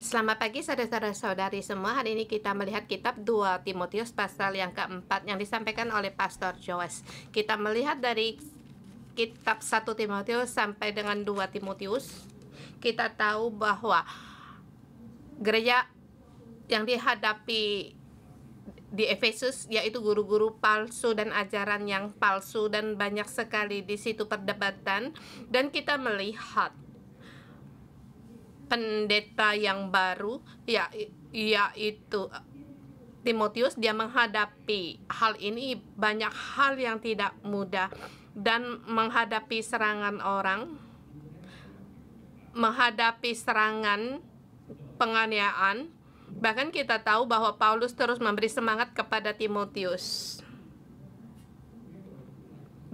Selamat pagi saudara-saudari semua. Hari ini kita melihat kitab 2 Timotius pasal yang keempat yang disampaikan oleh Pastor Joas. Kita melihat dari kitab 1 Timotius sampai dengan 2 Timotius, kita tahu bahwa gereja yang dihadapi di Efesus yaitu guru-guru palsu dan ajaran yang palsu dan banyak sekali di situ perdebatan dan kita melihat pendeta yang baru ya yaitu eh, Timotius dia menghadapi hal ini banyak hal yang tidak mudah dan menghadapi serangan orang menghadapi serangan penganiayaan bahkan kita tahu bahwa Paulus terus memberi semangat kepada Timotius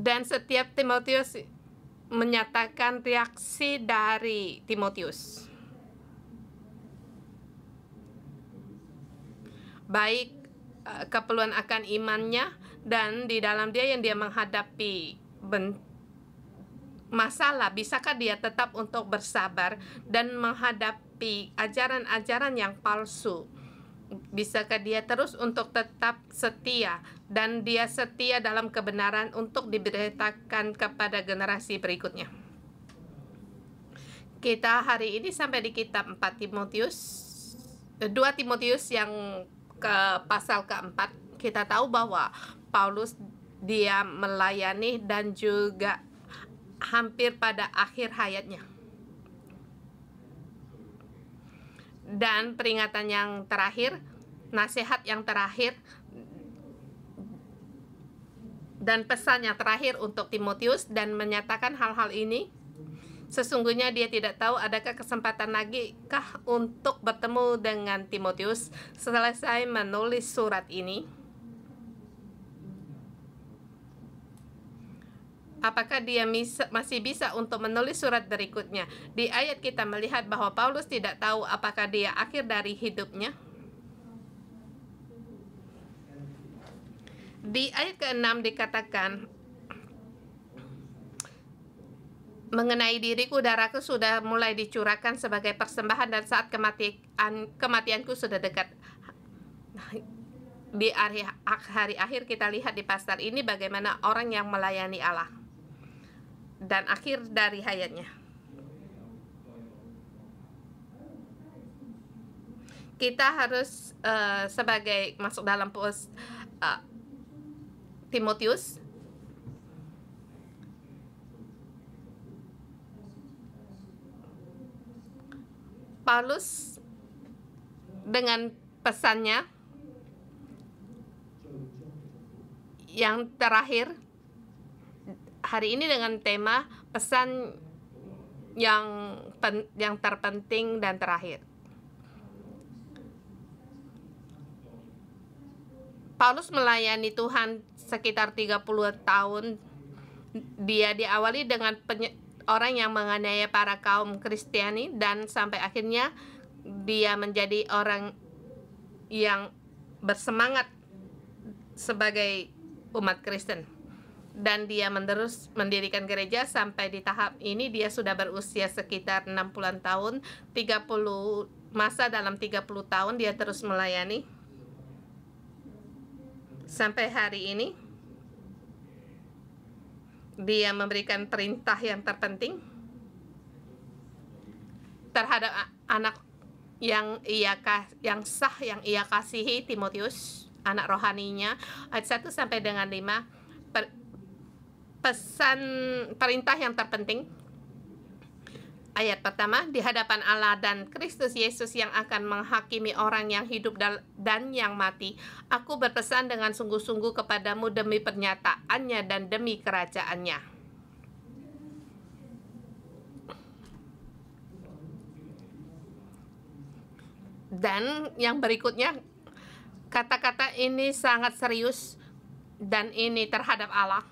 dan setiap Timotius menyatakan reaksi dari Timotius baik eh, keperluan akan imannya dan di dalam dia yang dia menghadapi masalah, bisakah dia tetap untuk bersabar dan menghadapi ajaran-ajaran yang palsu? Bisakah dia terus untuk tetap setia dan dia setia dalam kebenaran untuk diberitakan kepada generasi berikutnya? Kita hari ini sampai di kitab 4 Timotius 2 eh, Timotius yang ke pasal keempat kita tahu bahwa Paulus dia melayani dan juga hampir pada akhir hayatnya. Dan peringatan yang terakhir, nasihat yang terakhir, dan pesan yang terakhir untuk Timotius dan menyatakan hal-hal ini Sesungguhnya dia tidak tahu adakah kesempatan lagi kah untuk bertemu dengan Timotius setelah saya menulis surat ini. Apakah dia masih bisa untuk menulis surat berikutnya? Di ayat kita melihat bahwa Paulus tidak tahu apakah dia akhir dari hidupnya. Di ayat ke-6 dikatakan, mengenai diriku darahku sudah mulai dicurahkan sebagai persembahan dan saat kematian kematianku sudah dekat di hari, hari akhir kita lihat di pasar ini bagaimana orang yang melayani Allah dan akhir dari hayatnya kita harus uh, sebagai masuk dalam pos uh, Timotius Paulus dengan pesannya yang terakhir hari ini dengan tema pesan yang pen, yang terpenting dan terakhir. Paulus melayani Tuhan sekitar 30 tahun. Dia diawali dengan orang yang menganiaya para kaum Kristiani dan sampai akhirnya dia menjadi orang yang bersemangat sebagai umat Kristen dan dia menerus mendirikan gereja sampai di tahap ini dia sudah berusia sekitar 60-an tahun 30 masa dalam 30 tahun dia terus melayani sampai hari ini dia memberikan perintah yang terpenting terhadap anak yang ia yang sah yang ia kasihi Timotius anak rohaninya ayat 1 sampai dengan 5 per, pesan perintah yang terpenting Ayat pertama, di hadapan Allah dan Kristus Yesus yang akan menghakimi orang yang hidup dan yang mati, aku berpesan dengan sungguh-sungguh kepadamu demi pernyataannya dan demi kerajaannya. Dan yang berikutnya, kata-kata ini sangat serius dan ini terhadap Allah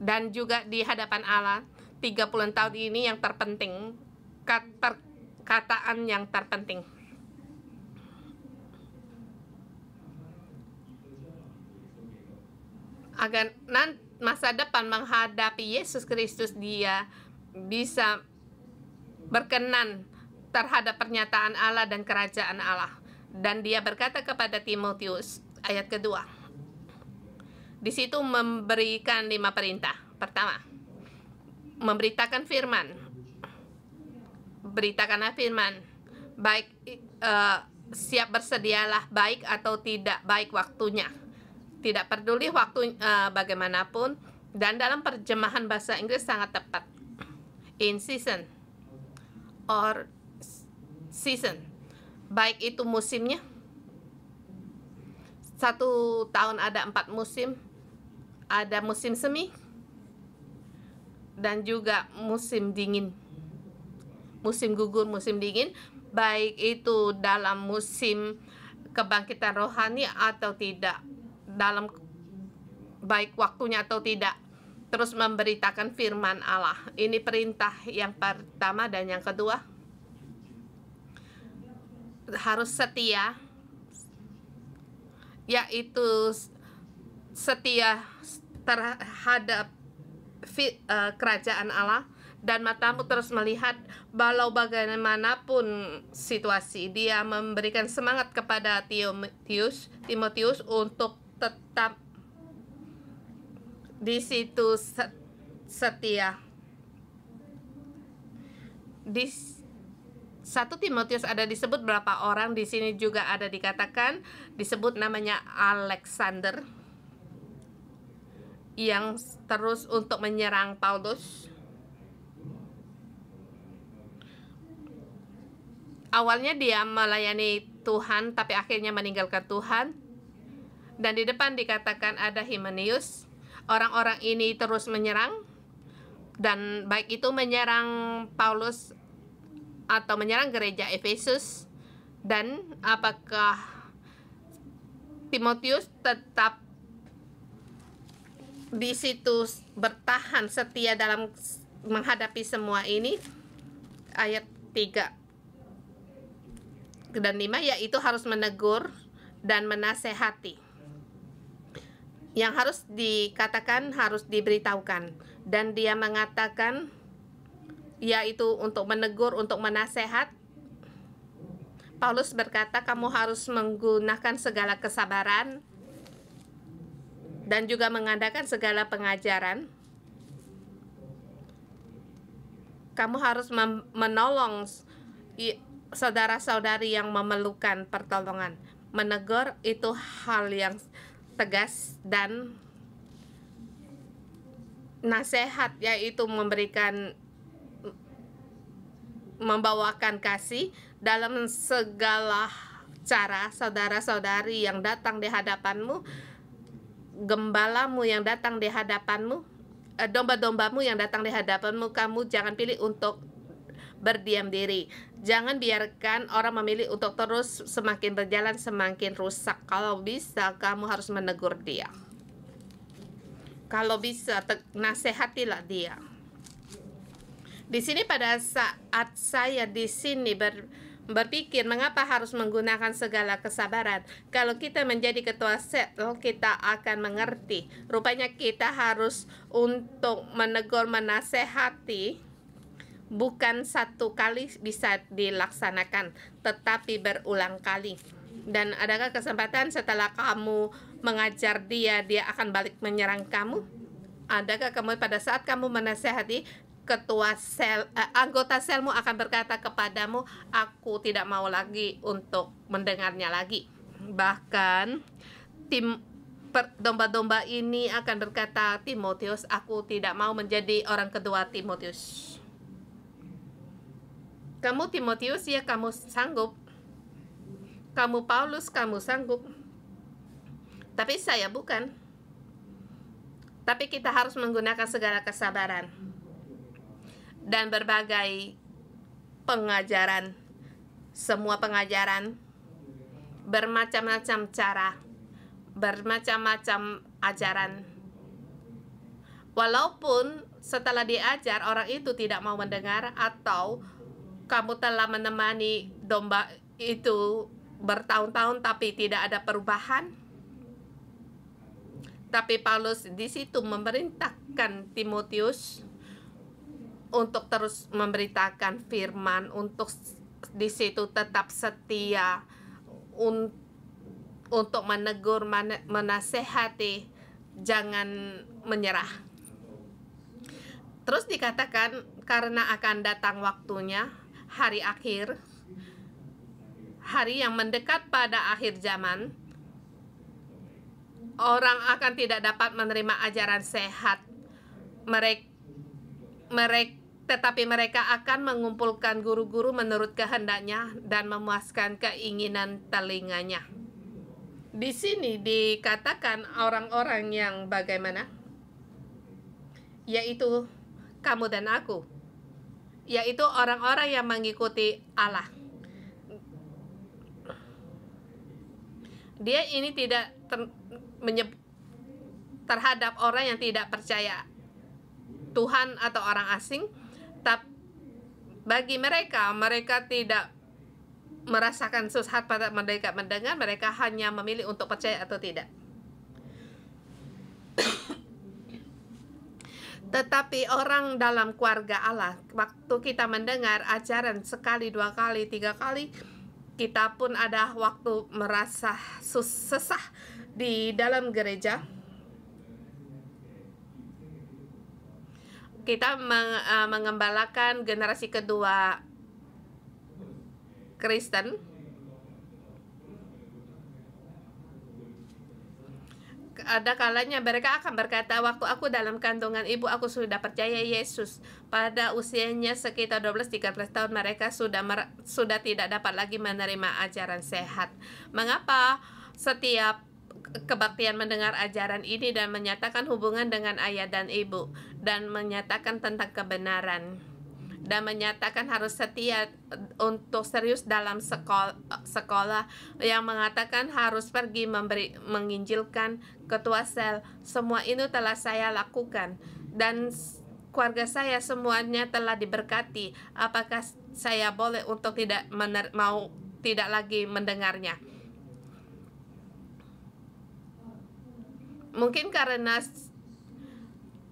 dan juga di hadapan Allah 30 tahun ini yang terpenting perkataan yang terpenting agar nanti masa depan menghadapi Yesus Kristus dia bisa berkenan terhadap pernyataan Allah dan kerajaan Allah dan dia berkata kepada Timotius ayat kedua di situ memberikan lima perintah pertama memberitakan firman beritakanlah firman baik uh, siap bersedialah baik atau tidak baik waktunya tidak peduli waktu uh, bagaimanapun dan dalam perjemahan bahasa Inggris sangat tepat in season or season baik itu musimnya satu tahun ada empat musim ada musim semi dan juga musim dingin. Musim gugur, musim dingin, baik itu dalam musim kebangkitan rohani atau tidak, dalam baik waktunya atau tidak, terus memberitakan firman Allah. Ini perintah yang pertama dan yang kedua. Harus setia yaitu setia terhadap uh, kerajaan Allah dan matamu terus melihat balau bagaimanapun situasi dia memberikan semangat kepada Timotius Timotius untuk tetap di situ setia di satu Timotius ada disebut berapa orang di sini juga ada dikatakan disebut namanya Alexander yang terus untuk menyerang Paulus. Awalnya dia melayani Tuhan, tapi akhirnya meninggalkan Tuhan. Dan di depan dikatakan ada Himenius. Orang-orang ini terus menyerang, dan baik itu menyerang Paulus atau menyerang gereja Efesus. Dan apakah Timotius tetap di situ bertahan setia dalam menghadapi semua ini ayat 3 dan 5 yaitu harus menegur dan menasehati yang harus dikatakan harus diberitahukan dan dia mengatakan yaitu untuk menegur untuk menasehat Paulus berkata kamu harus menggunakan segala kesabaran dan juga mengadakan segala pengajaran, kamu harus menolong saudara-saudari yang memerlukan pertolongan. Menegur itu hal yang tegas dan nasihat yaitu memberikan membawakan kasih dalam segala cara saudara-saudari yang datang di hadapanmu gembalamu yang datang di hadapanmu, eh, domba-dombamu yang datang di hadapanmu, kamu jangan pilih untuk berdiam diri. Jangan biarkan orang memilih untuk terus semakin berjalan semakin rusak. Kalau bisa, kamu harus menegur dia. Kalau bisa, nasihatilah dia. Di sini pada saat saya di sini ber berpikir mengapa harus menggunakan segala kesabaran. Kalau kita menjadi ketua set, kita akan mengerti. Rupanya kita harus untuk menegur, menasehati, bukan satu kali bisa dilaksanakan, tetapi berulang kali. Dan adakah kesempatan setelah kamu mengajar dia, dia akan balik menyerang kamu? Adakah kamu pada saat kamu menasehati, ketua sel uh, anggota selmu akan berkata kepadamu aku tidak mau lagi untuk mendengarnya lagi bahkan tim domba-domba ini akan berkata Timotius aku tidak mau menjadi orang kedua Timotius kamu Timotius ya kamu sanggup kamu Paulus kamu sanggup tapi saya bukan tapi kita harus menggunakan segala kesabaran dan berbagai pengajaran. Semua pengajaran bermacam-macam cara, bermacam-macam ajaran. Walaupun setelah diajar orang itu tidak mau mendengar atau kamu telah menemani domba itu bertahun-tahun tapi tidak ada perubahan. Tapi Paulus di situ memerintahkan Timotius untuk terus memberitakan firman untuk di situ tetap setia un, untuk menegur man, menasehati jangan menyerah terus dikatakan karena akan datang waktunya hari akhir hari yang mendekat pada akhir zaman orang akan tidak dapat menerima ajaran sehat mereka merek tetapi mereka akan mengumpulkan guru-guru menurut kehendaknya dan memuaskan keinginan telinganya. Di sini dikatakan orang-orang yang bagaimana? Yaitu kamu dan aku. Yaitu orang-orang yang mengikuti Allah. Dia ini tidak ter, terhadap orang yang tidak percaya Tuhan atau orang asing, tapi bagi mereka mereka tidak merasakan susah pada mereka mendengar, mereka hanya memilih untuk percaya atau tidak. Tetapi orang dalam keluarga Allah, waktu kita mendengar ajaran sekali, dua kali, tiga kali, kita pun ada waktu merasa susah di dalam gereja. kita meng, uh, mengembalakan generasi kedua Kristen ada kalanya mereka akan berkata waktu aku dalam kandungan ibu aku sudah percaya Yesus pada usianya sekitar 12-13 tahun mereka sudah mer sudah tidak dapat lagi menerima ajaran sehat mengapa setiap kebaktian mendengar ajaran ini dan menyatakan hubungan dengan ayah dan ibu dan menyatakan tentang kebenaran dan menyatakan harus setia untuk serius dalam sekolah, sekolah yang mengatakan harus pergi memberi menginjilkan ketua sel semua ini telah saya lakukan dan keluarga saya semuanya telah diberkati apakah saya boleh untuk tidak mener, mau tidak lagi mendengarnya mungkin karena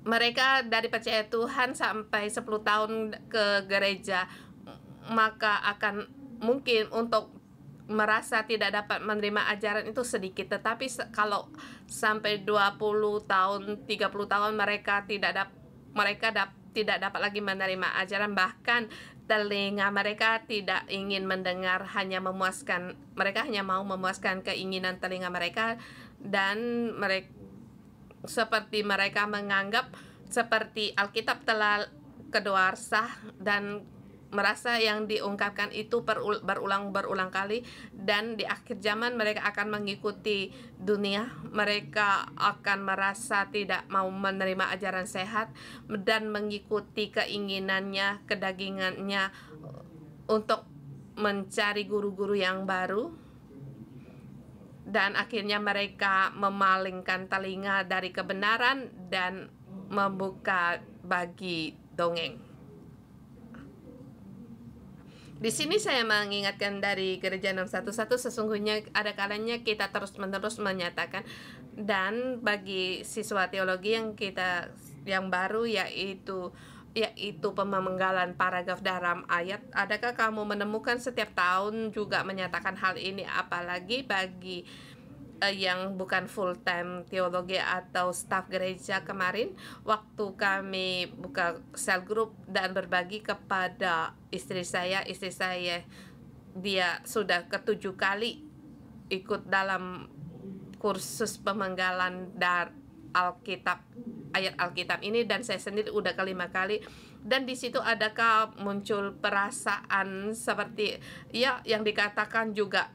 mereka dari percaya Tuhan sampai 10 tahun ke gereja maka akan mungkin untuk merasa tidak dapat menerima ajaran itu sedikit tetapi kalau sampai 20 tahun 30 tahun mereka tidak dap mereka dap tidak dapat lagi menerima ajaran bahkan telinga mereka tidak ingin mendengar hanya memuaskan mereka hanya mau memuaskan keinginan telinga mereka dan mereka seperti mereka menganggap seperti Alkitab telah sah dan merasa yang diungkapkan itu berulang-berulang kali dan di akhir zaman mereka akan mengikuti dunia mereka akan merasa tidak mau menerima ajaran sehat dan mengikuti keinginannya kedagingannya untuk mencari guru-guru yang baru dan akhirnya mereka memalingkan telinga dari kebenaran dan membuka bagi dongeng. Di sini saya mengingatkan dari gereja 611 sesungguhnya ada kalanya kita terus-menerus menyatakan dan bagi siswa teologi yang kita yang baru yaitu yaitu pemenggalan paragraf dalam ayat. Adakah kamu menemukan setiap tahun juga menyatakan hal ini apalagi bagi uh, yang bukan full time teologi atau staff gereja kemarin waktu kami buka cell group dan berbagi kepada istri saya, istri saya dia sudah ketujuh kali ikut dalam kursus pemenggalan dar Alkitab ayat Alkitab ini dan saya sendiri udah kelima kali dan di situ adakah muncul perasaan seperti ya yang dikatakan juga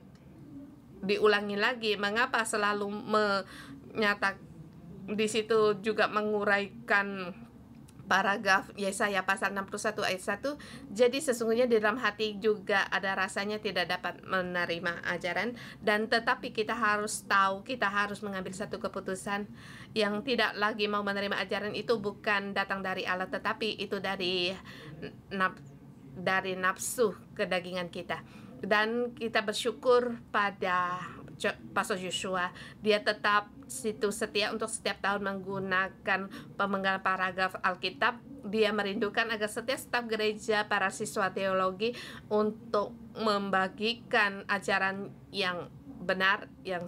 diulangi lagi mengapa selalu menyatakan di situ juga menguraikan paragraf Yesaya ya, pasal 61 ayat 1 jadi sesungguhnya di dalam hati juga ada rasanya tidak dapat menerima ajaran dan tetapi kita harus tahu kita harus mengambil satu keputusan yang tidak lagi mau menerima ajaran itu bukan datang dari Allah tetapi itu dari naf dari nafsu kedagingan kita dan kita bersyukur pada Pastor Joshua, Dia tetap situ setia untuk setiap tahun menggunakan pemenggal paragraf Alkitab. Dia merindukan agar setiap staf gereja para siswa teologi untuk membagikan ajaran yang benar, yang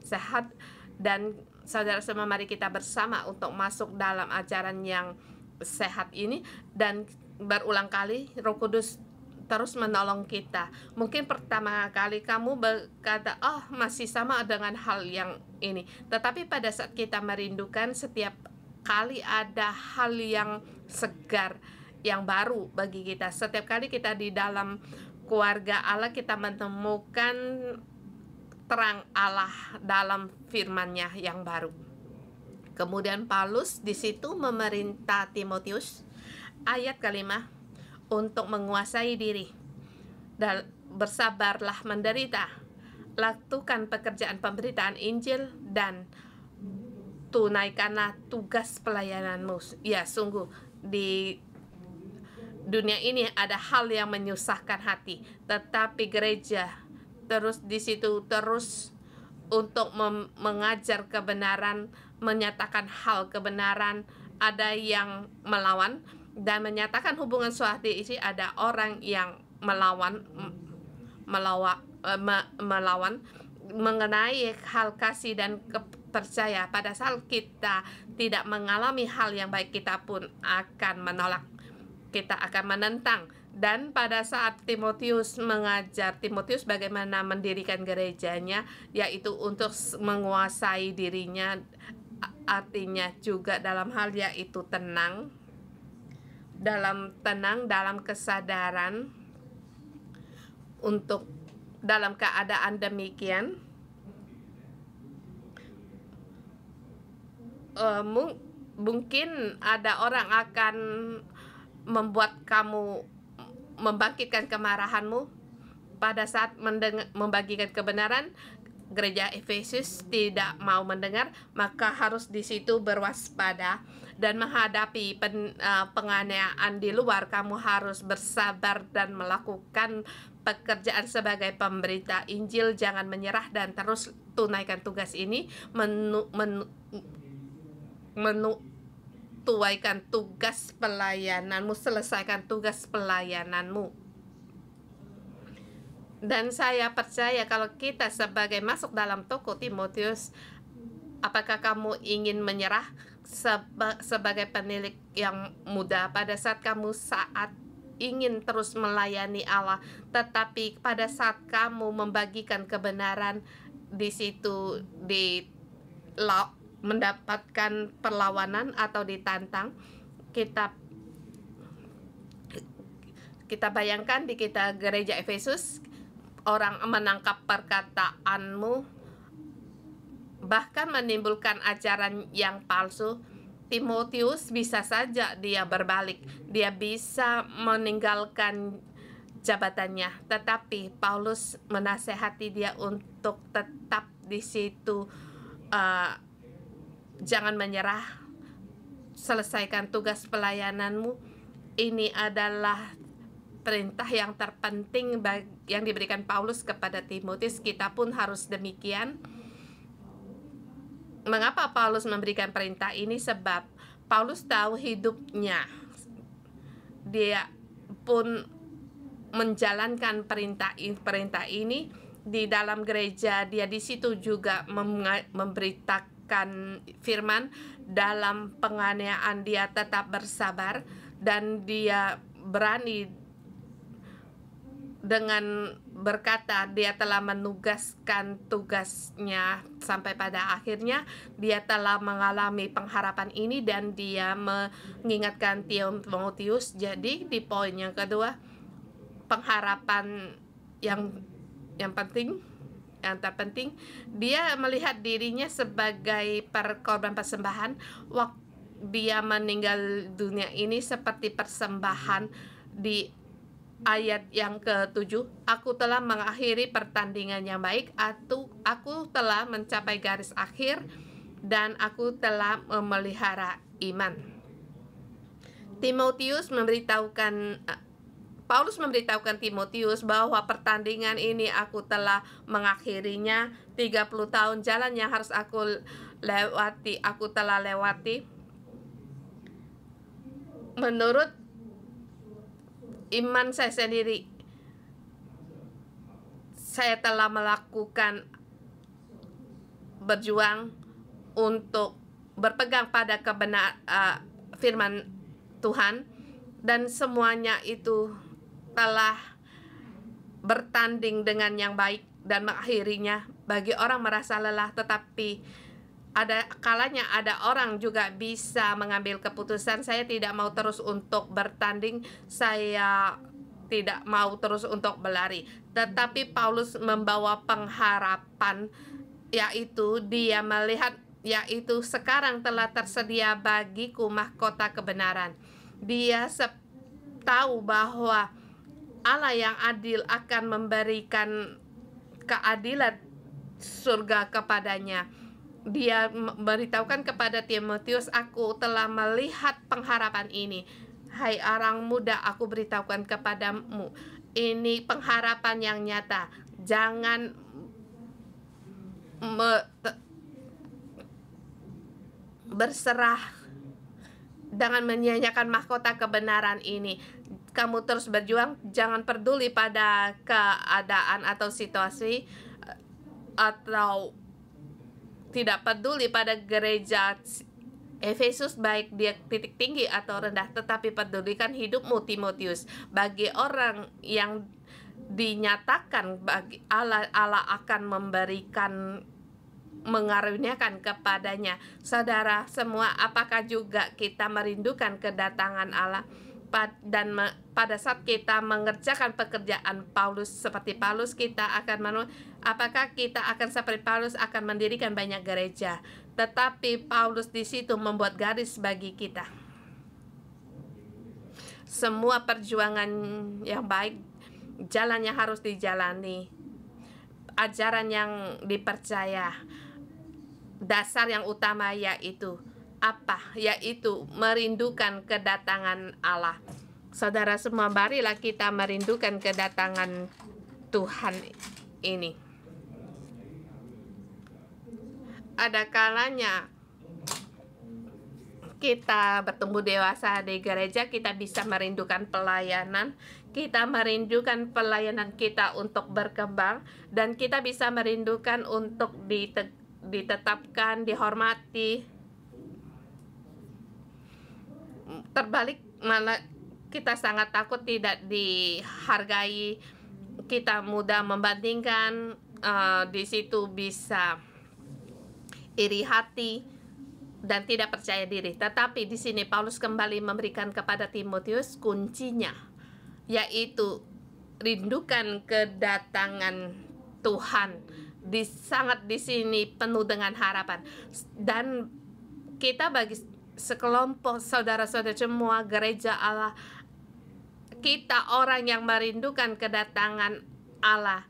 sehat dan saudara semua mari kita bersama untuk masuk dalam ajaran yang sehat ini dan berulang kali Roh Kudus terus menolong kita. Mungkin pertama kali kamu berkata, "Oh, masih sama dengan hal yang ini." Tetapi pada saat kita merindukan setiap kali ada hal yang segar, yang baru bagi kita. Setiap kali kita di dalam keluarga Allah kita menemukan terang Allah dalam firman-Nya yang baru. Kemudian Paulus di situ memerintah Timotius ayat kelima untuk menguasai diri. Dan bersabarlah menderita. Lakukan pekerjaan pemberitaan Injil dan tunaikanlah tugas pelayananmu. Ya, sungguh di dunia ini ada hal yang menyusahkan hati, tetapi gereja terus di situ terus untuk mengajar kebenaran, menyatakan hal kebenaran, ada yang melawan, dan menyatakan hubungan suhati isi ada orang yang melawan melawan e, me, melawan mengenai hal kasih dan kepercaya pada saat kita tidak mengalami hal yang baik kita pun akan menolak kita akan menentang dan pada saat Timotius mengajar Timotius bagaimana mendirikan gerejanya yaitu untuk menguasai dirinya artinya juga dalam hal yaitu tenang dalam tenang, dalam kesadaran untuk dalam keadaan demikian uh, mung mungkin ada orang akan membuat kamu membangkitkan kemarahanmu pada saat membagikan kebenaran gereja Efesus tidak mau mendengar, maka harus di situ berwaspada dan menghadapi pen, uh, penganiayaan di luar. Kamu harus bersabar dan melakukan pekerjaan sebagai pemberita Injil. Jangan menyerah dan terus tunaikan tugas ini menu, menu, menu tuaikan tugas pelayananmu, selesaikan tugas pelayananmu. Dan saya percaya kalau kita sebagai masuk dalam toko Timotius, apakah kamu ingin menyerah seba sebagai penilik yang muda pada saat kamu saat ingin terus melayani Allah, tetapi pada saat kamu membagikan kebenaran di situ di mendapatkan perlawanan atau ditantang, kita kita bayangkan di kita gereja Efesus orang menangkap perkataanmu bahkan menimbulkan ajaran yang palsu Timotius bisa saja dia berbalik dia bisa meninggalkan jabatannya tetapi Paulus menasehati dia untuk tetap di situ uh, jangan menyerah selesaikan tugas pelayananmu ini adalah perintah yang terpenting yang diberikan Paulus kepada Timotius, kita pun harus demikian. Mengapa Paulus memberikan perintah ini? Sebab Paulus tahu hidupnya. Dia pun menjalankan perintah perintah ini di dalam gereja dia di situ juga memberitakan firman dalam penganiayaan dia tetap bersabar dan dia berani dengan berkata dia telah menugaskan tugasnya sampai pada akhirnya dia telah mengalami pengharapan ini dan dia mengingatkan Timotius jadi di poin yang kedua pengharapan yang yang penting yang terpenting dia melihat dirinya sebagai perkorban persembahan waktu dia meninggal dunia ini seperti persembahan di ayat yang ketujuh, aku telah mengakhiri pertandingan yang baik, atau aku telah mencapai garis akhir, dan aku telah memelihara iman. Timotius memberitahukan Paulus memberitahukan Timotius bahwa pertandingan ini aku telah mengakhirinya 30 tahun jalan yang harus aku lewati, aku telah lewati. Menurut iman saya sendiri saya telah melakukan berjuang untuk berpegang pada kebenar uh, firman Tuhan dan semuanya itu telah bertanding dengan yang baik dan mengakhirinya bagi orang merasa lelah tetapi ada kalanya ada orang juga bisa mengambil keputusan saya tidak mau terus untuk bertanding saya tidak mau terus untuk berlari tetapi Paulus membawa pengharapan yaitu dia melihat yaitu sekarang telah tersedia bagiku mahkota kebenaran dia tahu bahwa Allah yang adil akan memberikan keadilan surga kepadanya dia beritahukan kepada Timotius, aku telah melihat pengharapan ini. Hai orang muda, aku beritahukan kepadamu, ini pengharapan yang nyata. Jangan berserah dengan menyanyikan mahkota kebenaran ini. Kamu terus berjuang, jangan peduli pada keadaan atau situasi eh, atau tidak peduli pada gereja Efesus baik dia titik tinggi atau rendah tetapi pedulikan hidupmu Timotius bagi orang yang dinyatakan bagi Allah Allah akan memberikan mengaruniakan kepadanya saudara semua apakah juga kita merindukan kedatangan Allah dan pada saat kita mengerjakan pekerjaan Paulus seperti Paulus kita akan menu apakah kita akan seperti Paulus akan mendirikan banyak gereja tetapi Paulus di situ membuat garis bagi kita semua perjuangan yang baik jalan yang harus dijalani ajaran yang dipercaya dasar yang utama yaitu apa yaitu merindukan kedatangan Allah. Saudara semua barilah kita merindukan kedatangan Tuhan ini. Ada kalanya kita bertumbuh dewasa di gereja, kita bisa merindukan pelayanan, kita merindukan pelayanan kita untuk berkembang, dan kita bisa merindukan untuk ditetapkan, dihormati, terbalik malah kita sangat takut tidak dihargai kita mudah membandingkan uh, di situ bisa iri hati dan tidak percaya diri tetapi di sini Paulus kembali memberikan kepada Timotius kuncinya yaitu rindukan kedatangan Tuhan di sangat di sini penuh dengan harapan dan kita bagi sekelompok saudara-saudara semua gereja Allah kita orang yang merindukan kedatangan Allah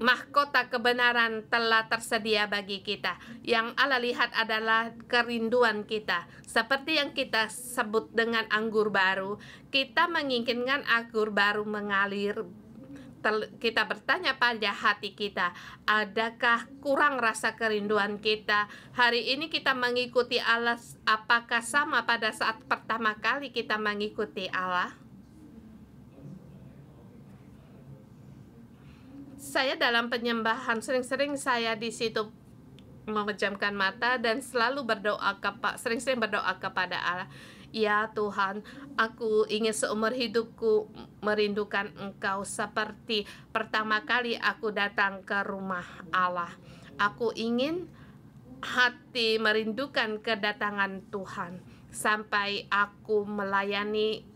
mahkota kebenaran telah tersedia bagi kita. Yang Allah lihat adalah kerinduan kita. Seperti yang kita sebut dengan anggur baru, kita menginginkan anggur baru mengalir kita bertanya pada hati kita, adakah kurang rasa kerinduan kita? Hari ini kita mengikuti Allah, apakah sama pada saat pertama kali kita mengikuti Allah? Saya dalam penyembahan sering-sering saya di situ memejamkan mata dan selalu berdoa kepada sering-sering berdoa kepada Allah. Ya Tuhan, aku ingin seumur hidupku merindukan Engkau seperti pertama kali aku datang ke rumah Allah. Aku ingin hati merindukan kedatangan Tuhan sampai aku melayani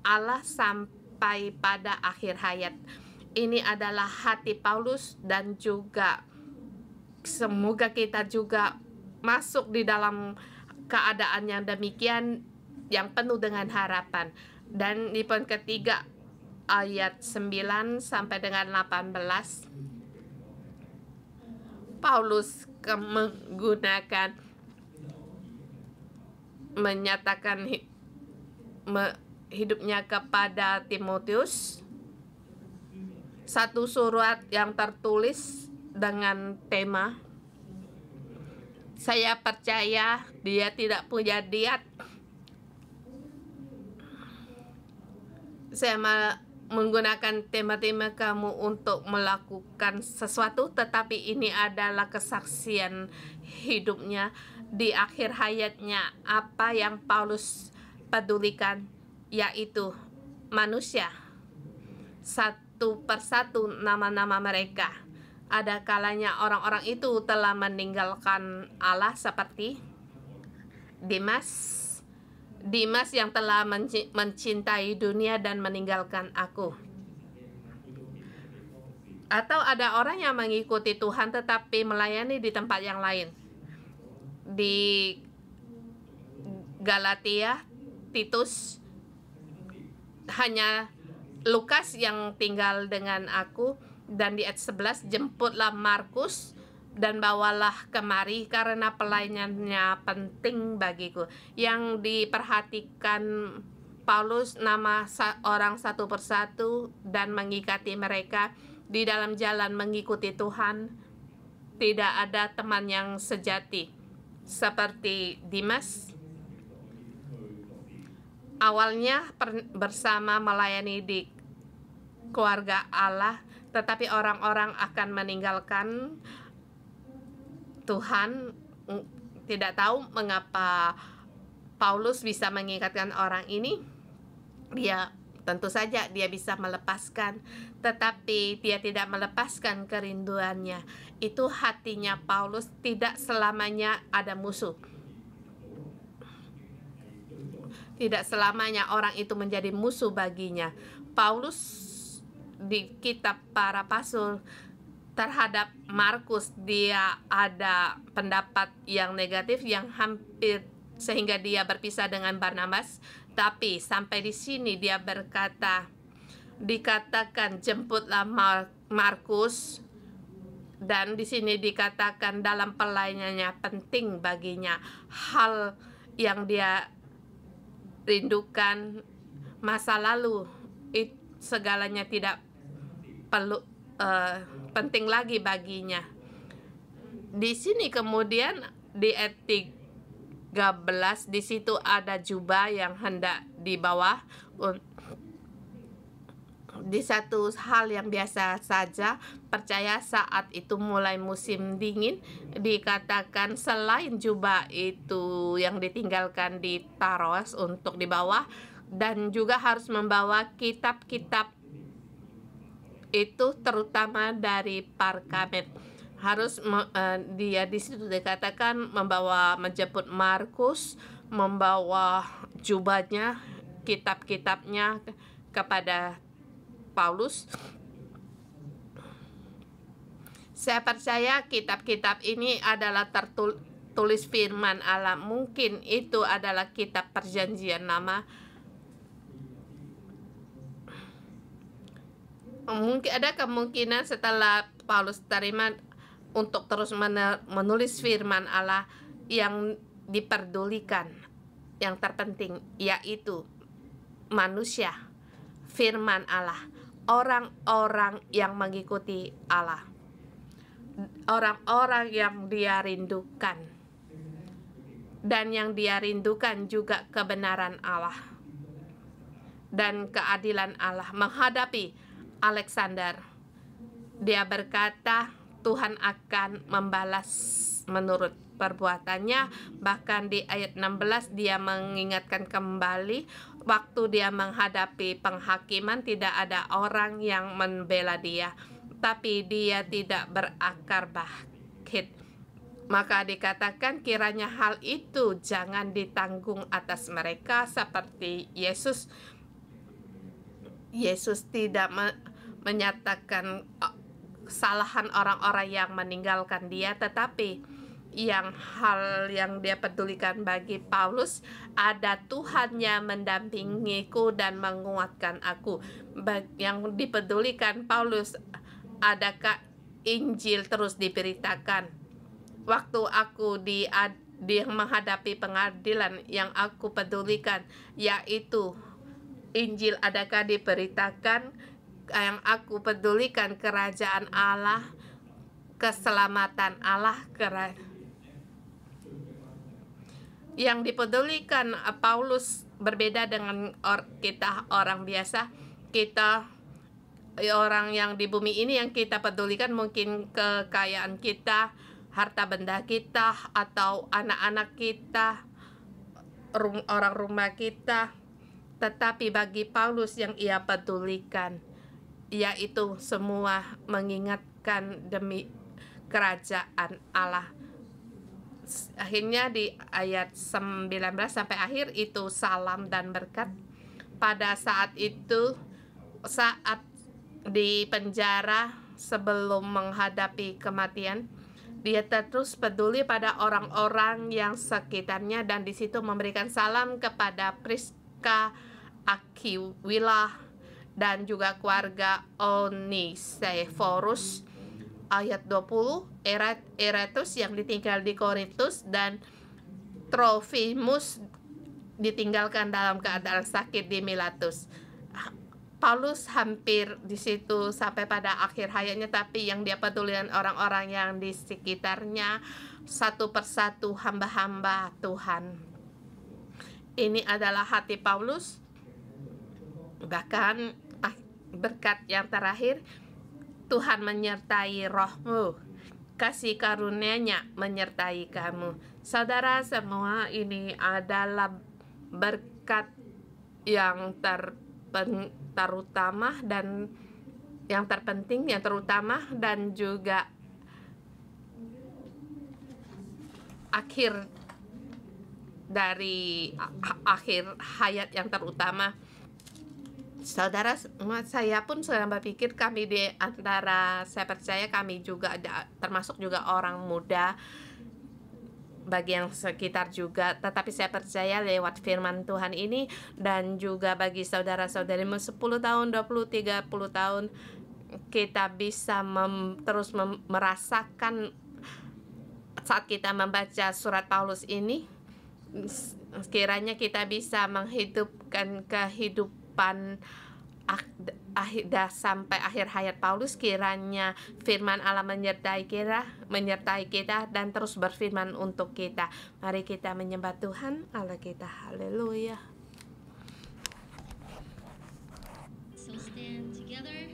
Allah sampai pada akhir hayat. Ini adalah hati Paulus dan juga semoga kita juga masuk di dalam keadaan yang demikian yang penuh dengan harapan. Dan di poin ketiga ayat 9 sampai dengan 18 Paulus menggunakan menyatakan hidupnya kepada Timotius satu surat yang tertulis dengan tema saya percaya dia tidak punya diet saya malah menggunakan tema-tema kamu untuk melakukan sesuatu, tetapi ini adalah kesaksian hidupnya di akhir hayatnya. Apa yang Paulus pedulikan, yaitu manusia. Satu persatu nama-nama mereka. Ada kalanya orang-orang itu telah meninggalkan Allah seperti Dimas Dimas yang telah mencintai dunia dan meninggalkan aku. Atau ada orang yang mengikuti Tuhan tetapi melayani di tempat yang lain. Di Galatia, Titus, hanya Lukas yang tinggal dengan aku dan di ayat 11 jemputlah Markus dan bawalah kemari karena pelayanannya penting bagiku. Yang diperhatikan Paulus nama orang satu persatu dan mengikati mereka di dalam jalan mengikuti Tuhan. Tidak ada teman yang sejati seperti Dimas. Awalnya bersama melayani di keluarga Allah, tetapi orang-orang akan meninggalkan Tuhan tidak tahu mengapa Paulus bisa mengingatkan orang ini dia tentu saja dia bisa melepaskan tetapi dia tidak melepaskan kerinduannya itu hatinya Paulus tidak selamanya ada musuh tidak selamanya orang itu menjadi musuh baginya Paulus di kitab para pasul terhadap Markus dia ada pendapat yang negatif yang hampir sehingga dia berpisah dengan Barnabas tapi sampai di sini dia berkata dikatakan jemputlah Markus dan di sini dikatakan dalam pelayanannya penting baginya hal yang dia rindukan masa lalu it, segalanya tidak perlu uh, penting lagi baginya. Di sini kemudian di etik 13 di situ ada jubah yang hendak di bawah di satu hal yang biasa saja percaya saat itu mulai musim dingin dikatakan selain jubah itu yang ditinggalkan di taros untuk di bawah dan juga harus membawa kitab-kitab itu terutama dari Parkamen harus uh, dia di situ dikatakan membawa menjemput Markus, membawa jubahnya, kitab-kitabnya kepada Paulus. Saya percaya kitab-kitab ini adalah tertulis firman Allah. Mungkin itu adalah kitab perjanjian lama mungkin ada kemungkinan setelah Paulus terima untuk terus menulis firman Allah yang diperdulikan yang terpenting yaitu manusia firman Allah orang-orang yang mengikuti Allah orang-orang yang dia rindukan dan yang dia rindukan juga kebenaran Allah dan keadilan Allah menghadapi Alexander. Dia berkata, Tuhan akan membalas menurut perbuatannya. Bahkan di ayat 16 dia mengingatkan kembali waktu dia menghadapi penghakiman tidak ada orang yang membela dia, tapi dia tidak berakar bahkit Maka dikatakan kiranya hal itu jangan ditanggung atas mereka seperti Yesus Yesus tidak menyatakan uh, kesalahan orang-orang yang meninggalkan dia, tetapi yang hal yang dia pedulikan bagi Paulus ada Tuhannya mendampingiku dan menguatkan aku yang dipedulikan Paulus adakah Injil terus diberitakan waktu aku di, di menghadapi pengadilan yang aku pedulikan yaitu Injil adakah diberitakan yang aku pedulikan kerajaan Allah, keselamatan Allah, kerajaan yang dipedulikan eh, Paulus berbeda dengan or, kita orang biasa kita orang yang di bumi ini yang kita pedulikan mungkin kekayaan kita harta benda kita atau anak-anak kita orang rumah kita tetapi bagi Paulus yang ia pedulikan yaitu semua mengingatkan demi kerajaan Allah akhirnya di ayat 19 sampai akhir itu salam dan berkat pada saat itu saat di penjara sebelum menghadapi kematian dia terus peduli pada orang-orang yang sekitarnya dan di situ memberikan salam kepada Priska Akiwila dan juga keluarga Onisephorus ayat 20 Eratus yang ditinggal di Korintus dan Trofimus ditinggalkan dalam keadaan sakit di Milatus ah, Paulus hampir di situ sampai pada akhir hayatnya tapi yang dia pedulikan orang-orang yang di sekitarnya satu persatu hamba-hamba Tuhan. Ini adalah hati Paulus bahkan Berkat yang terakhir, Tuhan menyertai rohmu. Kasih karunia-Nya menyertai kamu. Saudara semua, ini adalah berkat yang ter terutama dan yang terpenting yang terutama dan juga akhir dari akhir hayat yang terutama saudara saya pun sedang berpikir kami di antara saya percaya kami juga ada, termasuk juga orang muda bagi yang sekitar juga tetapi saya percaya lewat firman Tuhan ini dan juga bagi saudara-saudarimu 10 tahun 20 30 tahun kita bisa mem, terus mem, merasakan saat kita membaca surat Paulus ini kiranya kita bisa menghidupkan kehidupan kehidupan dah sampai akhir hayat Paulus kiranya firman Allah menyertai kita menyertai kita dan terus berfirman untuk kita mari kita menyembah Tuhan Allah kita haleluya so stand together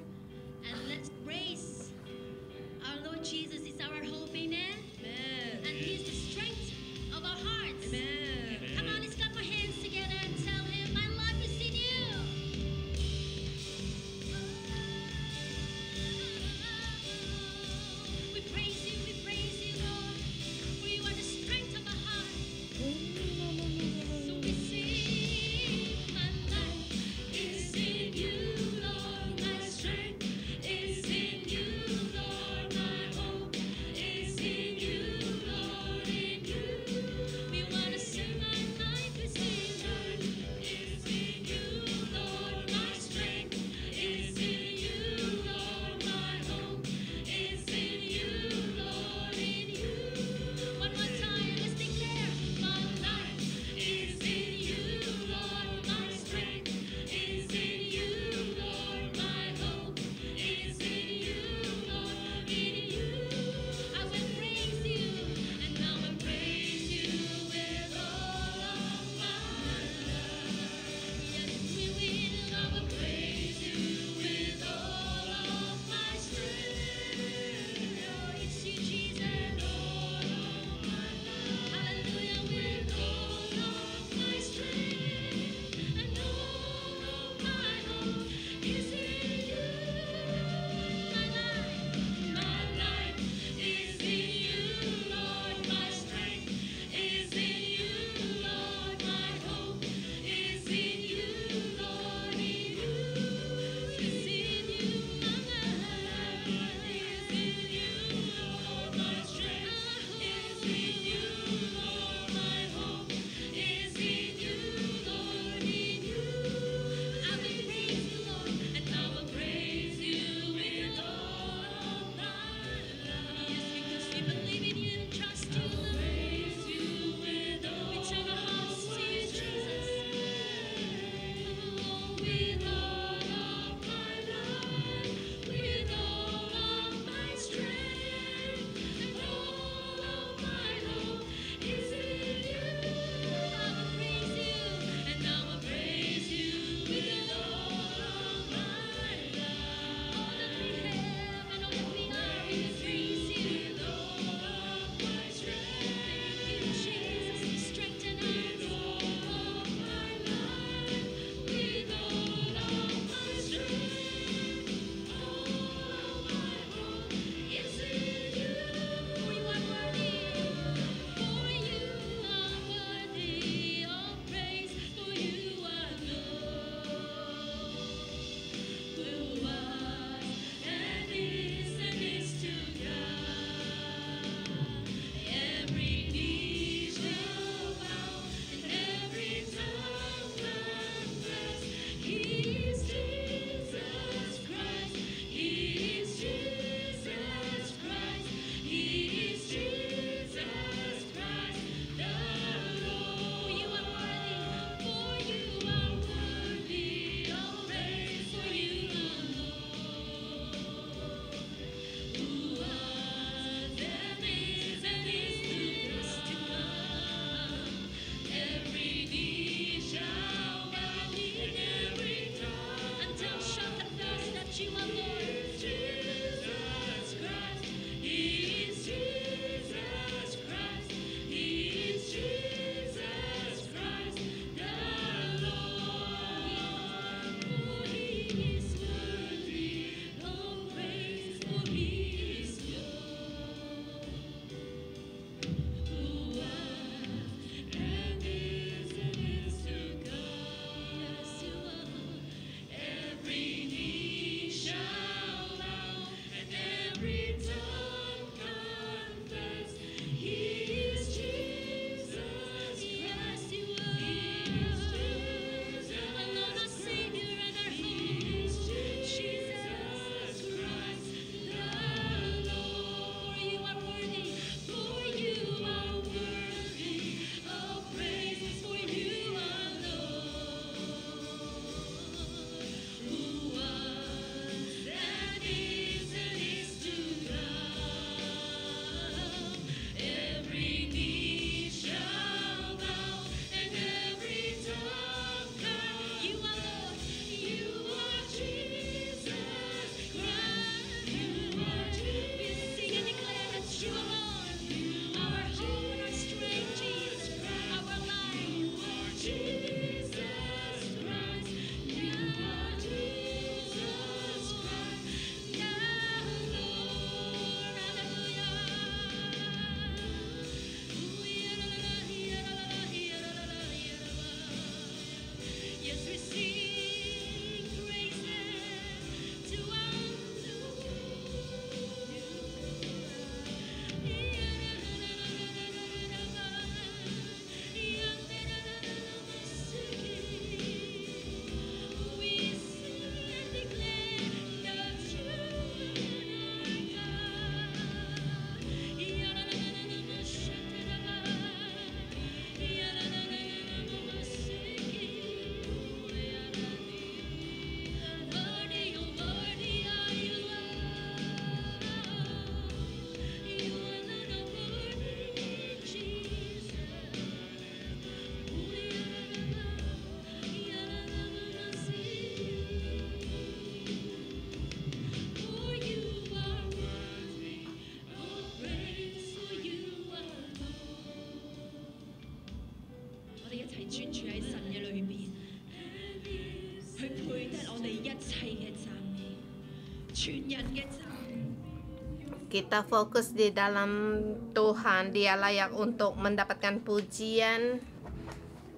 Kita fokus di dalam Tuhan, Dia layak untuk mendapatkan pujian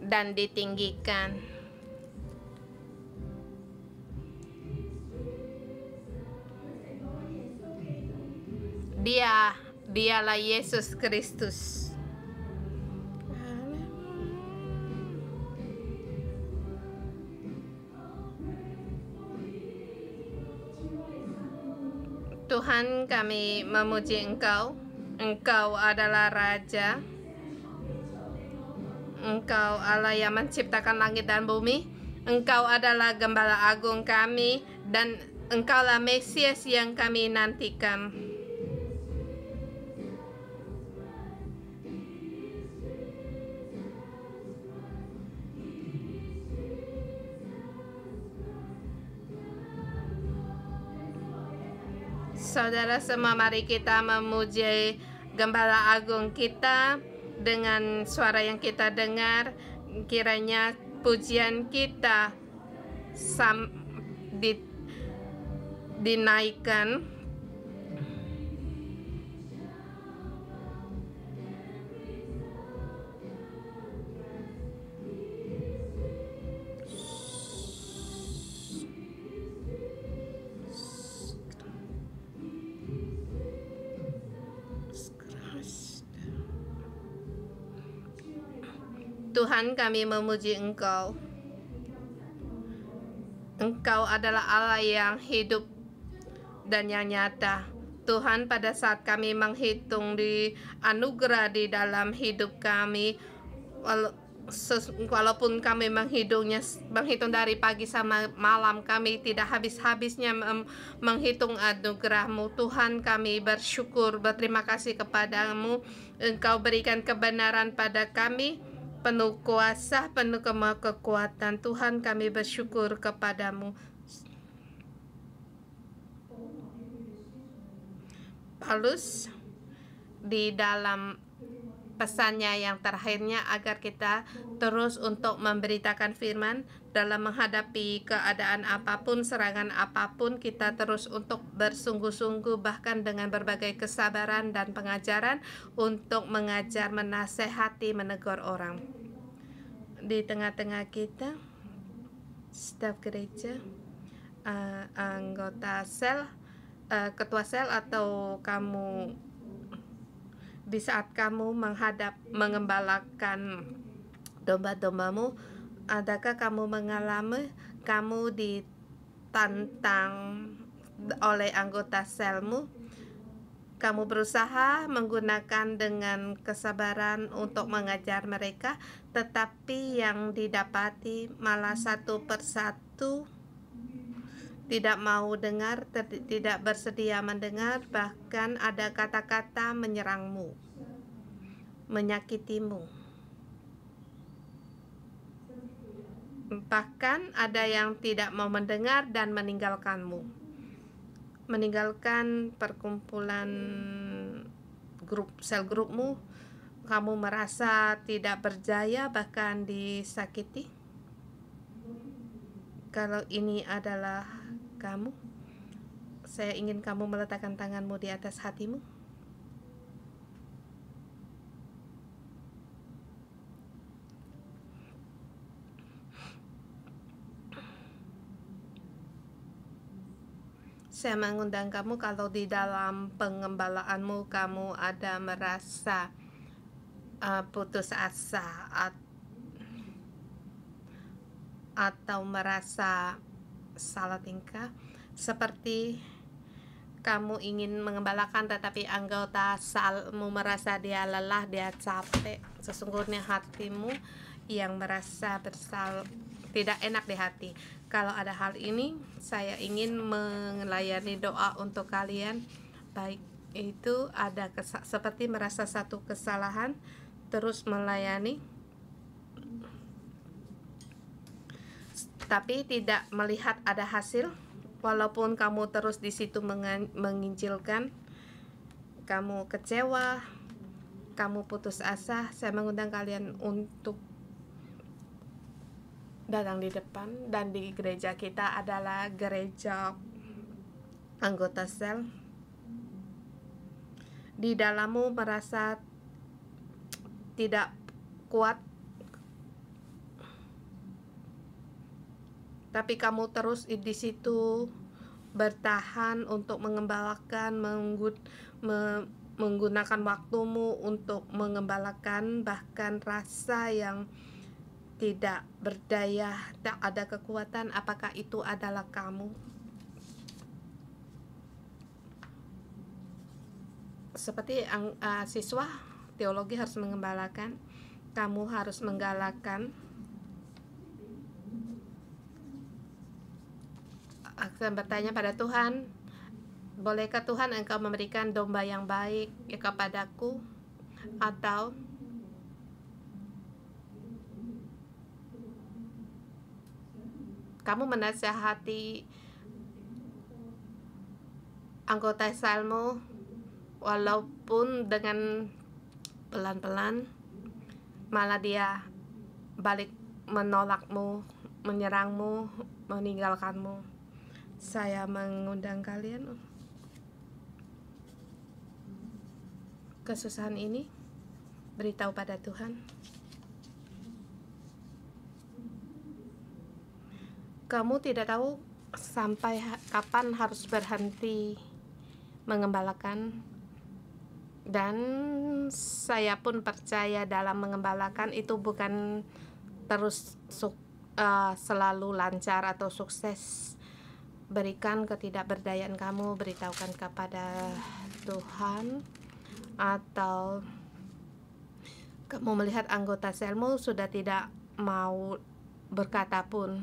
dan ditinggikan. Dia, dialah Yesus Kristus. Tuhan kami memuji Engkau. Engkau adalah Raja. Engkau Allah yang menciptakan langit dan bumi. Engkau adalah Gembala Agung kami dan Engkaulah Mesias yang kami nantikan. Saudara semua mari kita memuji Gembala Agung kita dengan suara yang kita dengar kiranya pujian kita sam, di, dinaikkan Tuhan kami memuji Engkau Engkau adalah Allah yang hidup dan yang nyata Tuhan pada saat kami menghitung di anugerah di dalam hidup kami walaupun kami menghitungnya menghitung dari pagi sama malam kami tidak habis-habisnya menghitung anugerahmu Tuhan kami bersyukur berterima kasih kepadamu Engkau berikan kebenaran pada kami penuh kuasa, penuh kekuatan. Tuhan kami bersyukur kepadamu. Paulus di dalam pesannya yang terakhirnya agar kita terus untuk memberitakan firman dalam menghadapi keadaan apapun, serangan apapun, kita terus untuk bersungguh-sungguh bahkan dengan berbagai kesabaran dan pengajaran untuk mengajar, menasehati, menegur orang. Di tengah-tengah kita, staf gereja, uh, anggota sel, uh, ketua sel atau kamu di saat kamu menghadap mengembalakan domba-dombamu, adakah kamu mengalami kamu ditantang oleh anggota selmu? Kamu berusaha menggunakan dengan kesabaran untuk mengajar mereka, tetapi yang didapati malah satu persatu tidak mau dengar, tidak bersedia mendengar, bahkan ada kata-kata menyerangmu, menyakitimu. bahkan ada yang tidak mau mendengar dan meninggalkanmu meninggalkan perkumpulan grup sel grupmu kamu merasa tidak berjaya bahkan disakiti kalau ini adalah kamu saya ingin kamu meletakkan tanganmu di atas hatimu Saya mengundang kamu kalau di dalam pengembalaanmu kamu ada merasa uh, putus asa at atau merasa salah tingkah seperti kamu ingin mengembalakan tetapi anggota salmu merasa dia lelah, dia capek. Sesungguhnya hatimu yang merasa bersal tidak enak di hati. Kalau ada hal ini, saya ingin melayani doa untuk kalian. Baik itu ada seperti merasa satu kesalahan, terus melayani, tapi tidak melihat ada hasil. Walaupun kamu terus di situ menginjilkan, kamu kecewa, kamu putus asa, saya mengundang kalian untuk datang di depan dan di gereja kita adalah gereja anggota sel di dalammu merasa tidak kuat tapi kamu terus di situ bertahan untuk mengembalakan menggut, me, menggunakan waktumu untuk mengembalakan bahkan rasa yang tidak berdaya, tak ada kekuatan, apakah itu adalah kamu? Seperti uh, siswa teologi harus mengembalakan, kamu harus menggalakkan. Akan bertanya pada Tuhan, bolehkah Tuhan engkau memberikan domba yang baik ya kepadaku atau kamu menasehati anggota selmu walaupun dengan pelan-pelan malah dia balik menolakmu, menyerangmu, meninggalkanmu. Saya mengundang kalian kesusahan ini beritahu pada Tuhan. kamu tidak tahu sampai kapan harus berhenti mengembalakan dan saya pun percaya dalam mengembalakan itu bukan terus uh, selalu lancar atau sukses berikan ketidakberdayaan kamu beritahukan kepada Tuhan atau kamu melihat anggota selmu sudah tidak mau berkata pun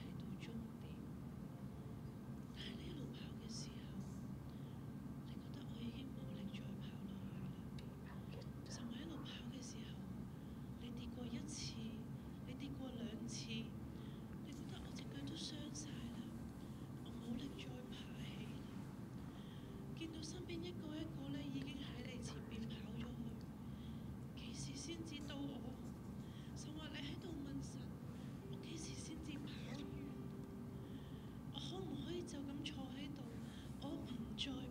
enjoy.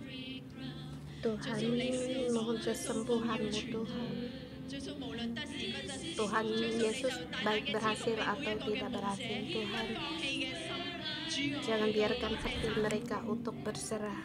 Tuhan mohon kesembuhanmu Tuhan Tuhan Yesus baik berhasil atau tidak berhasil Tuhan jangan biarkan hati mereka untuk berserah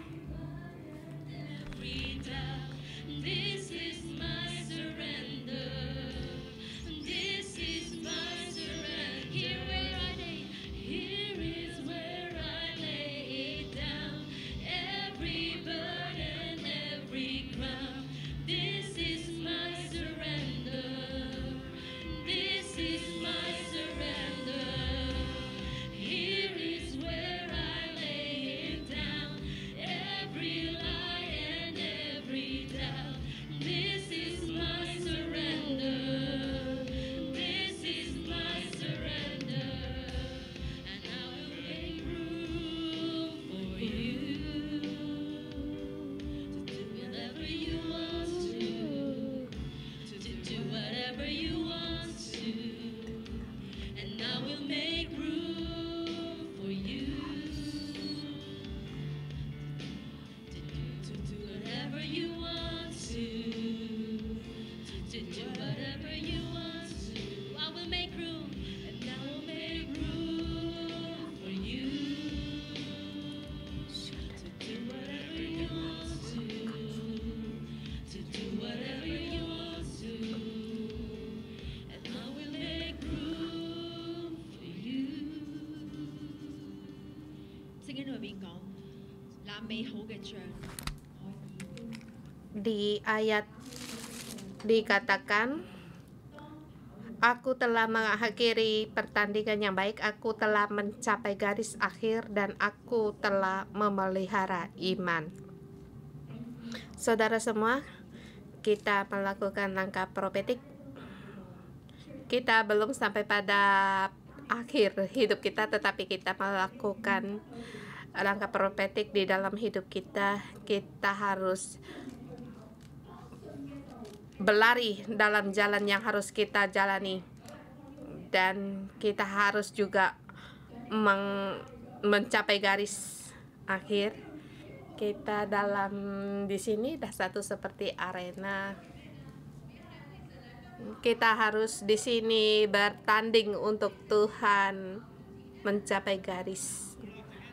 di ayat dikatakan Aku telah mengakhiri pertandingan yang baik, aku telah mencapai garis akhir dan aku telah memelihara iman. Saudara semua, kita melakukan langkah profetik. Kita belum sampai pada akhir hidup kita tetapi kita melakukan langkah profetik di dalam hidup kita kita harus berlari dalam jalan yang harus kita jalani dan kita harus juga mencapai garis akhir kita dalam di sini dah satu seperti arena kita harus di sini bertanding untuk Tuhan mencapai garis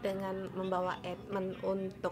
dengan membawa Edmund untuk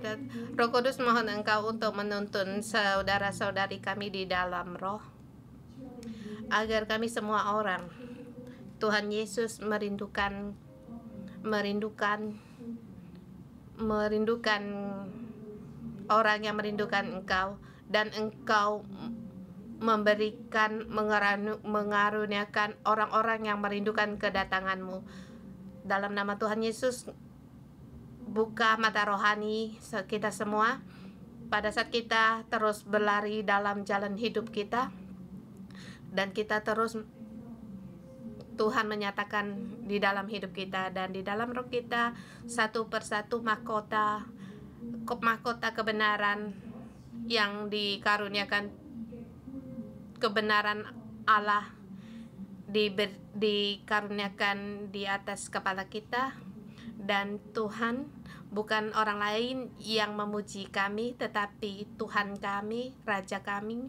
dan Roh Kudus mohon Engkau untuk menuntun saudara-saudari kami di dalam roh agar kami semua orang Tuhan Yesus merindukan merindukan merindukan orang yang merindukan engkau dan engkau memberikan mengaruniakan orang-orang yang merindukan kedatanganmu dalam nama Tuhan Yesus buka mata rohani kita semua pada saat kita terus berlari dalam jalan hidup kita dan kita terus Tuhan menyatakan di dalam hidup kita dan di dalam roh kita satu persatu mahkota mahkota kebenaran yang dikaruniakan kebenaran Allah di, dikaruniakan di atas kepala kita dan Tuhan bukan orang lain yang memuji kami, tetapi Tuhan kami, Raja kami,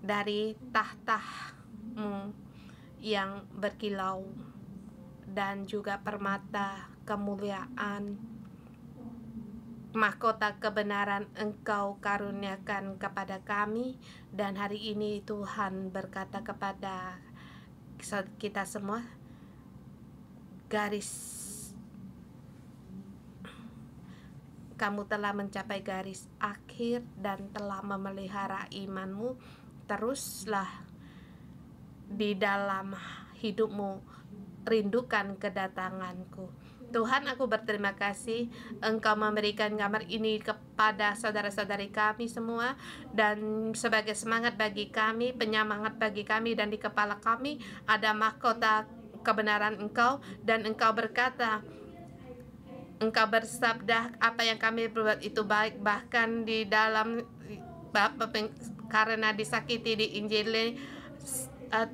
dari tahtamu yang berkilau dan juga permata kemuliaan mahkota kebenaran engkau karuniakan kepada kami dan hari ini Tuhan berkata kepada kita semua garis kamu telah mencapai garis akhir dan telah memelihara imanmu, teruslah di dalam hidupmu rindukan kedatanganku. Tuhan aku berterima kasih Engkau memberikan gambar ini kepada saudara-saudari kami semua Dan sebagai semangat bagi kami, penyemangat bagi kami Dan di kepala kami ada mahkota kebenaran Engkau Dan Engkau berkata Engkau bersabda apa yang kami perbuat itu baik bahkan di dalam karena disakiti di Injil uh,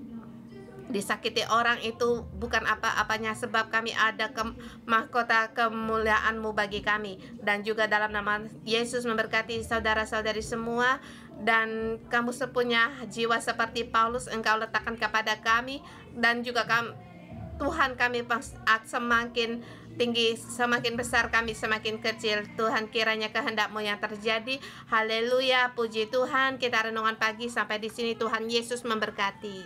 disakiti orang itu bukan apa-apanya sebab kami ada ke mahkota kemuliaanmu bagi kami dan juga dalam nama Yesus memberkati saudara-saudari semua dan kamu sepunya jiwa seperti Paulus engkau letakkan kepada kami dan juga kami, Tuhan kami semakin tinggi, semakin besar kami semakin kecil. Tuhan kiranya kehendakmu yang terjadi. Haleluya, puji Tuhan. Kita renungan pagi sampai di sini. Tuhan Yesus memberkati.